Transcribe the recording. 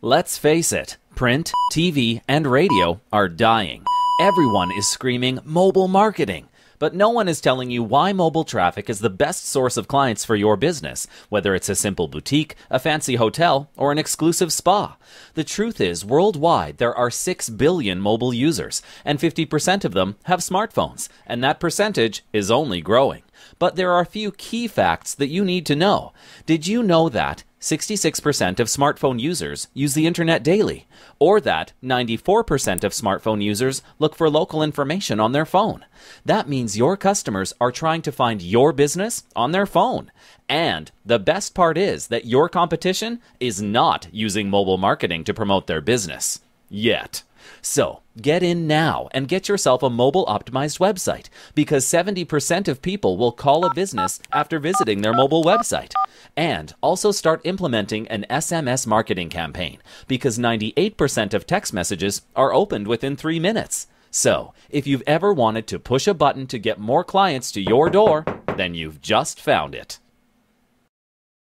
Let's face it, print, TV, and radio are dying. Everyone is screaming mobile marketing, but no one is telling you why mobile traffic is the best source of clients for your business, whether it's a simple boutique, a fancy hotel, or an exclusive spa. The truth is, worldwide, there are 6 billion mobile users, and 50% of them have smartphones, and that percentage is only growing. But there are a few key facts that you need to know. Did you know that 66% of smartphone users use the internet daily? Or that 94% of smartphone users look for local information on their phone? That means your customers are trying to find your business on their phone. And the best part is that your competition is not using mobile marketing to promote their business. Yet. So get in now and get yourself a mobile optimized website because 70% of people will call a business after visiting their mobile website. And also start implementing an SMS marketing campaign because 98% of text messages are opened within three minutes. So if you've ever wanted to push a button to get more clients to your door, then you've just found it.